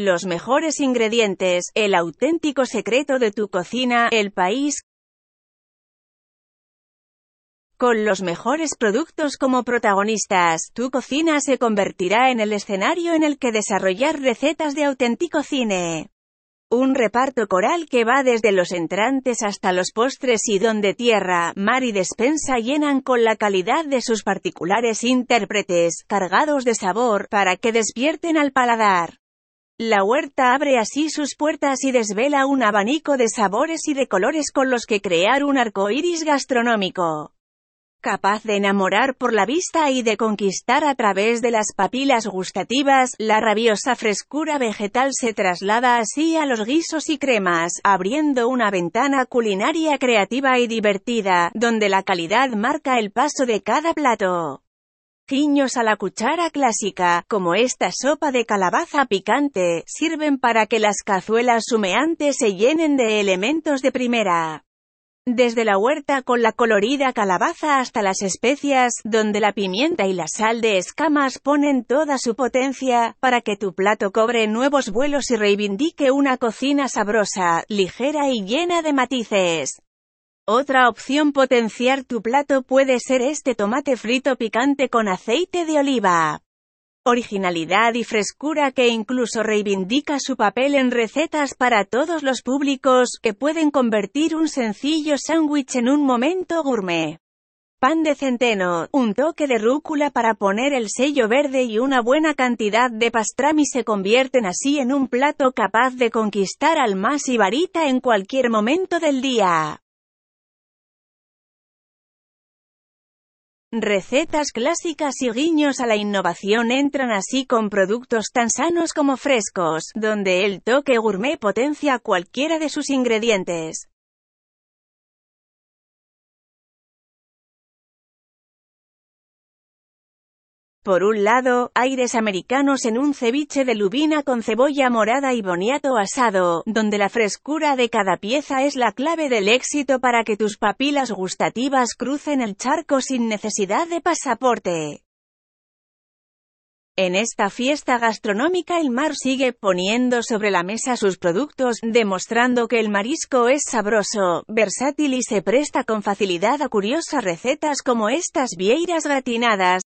Los mejores ingredientes, el auténtico secreto de tu cocina, el país con los mejores productos como protagonistas, tu cocina se convertirá en el escenario en el que desarrollar recetas de auténtico cine. Un reparto coral que va desde los entrantes hasta los postres y donde tierra, mar y despensa llenan con la calidad de sus particulares intérpretes, cargados de sabor, para que despierten al paladar. La huerta abre así sus puertas y desvela un abanico de sabores y de colores con los que crear un arco iris gastronómico. Capaz de enamorar por la vista y de conquistar a través de las papilas gustativas, la rabiosa frescura vegetal se traslada así a los guisos y cremas, abriendo una ventana culinaria creativa y divertida, donde la calidad marca el paso de cada plato. Guiños a la cuchara clásica, como esta sopa de calabaza picante, sirven para que las cazuelas humeantes se llenen de elementos de primera. Desde la huerta con la colorida calabaza hasta las especias, donde la pimienta y la sal de escamas ponen toda su potencia, para que tu plato cobre nuevos vuelos y reivindique una cocina sabrosa, ligera y llena de matices. Otra opción potenciar tu plato puede ser este tomate frito picante con aceite de oliva. Originalidad y frescura que incluso reivindica su papel en recetas para todos los públicos, que pueden convertir un sencillo sándwich en un momento gourmet. Pan de centeno, un toque de rúcula para poner el sello verde y una buena cantidad de pastrami se convierten así en un plato capaz de conquistar al más ibarita en cualquier momento del día. Recetas clásicas y guiños a la innovación entran así con productos tan sanos como frescos, donde el toque gourmet potencia cualquiera de sus ingredientes. Por un lado, aires americanos en un ceviche de lubina con cebolla morada y boniato asado, donde la frescura de cada pieza es la clave del éxito para que tus papilas gustativas crucen el charco sin necesidad de pasaporte. En esta fiesta gastronómica el mar sigue poniendo sobre la mesa sus productos, demostrando que el marisco es sabroso, versátil y se presta con facilidad a curiosas recetas como estas vieiras gratinadas,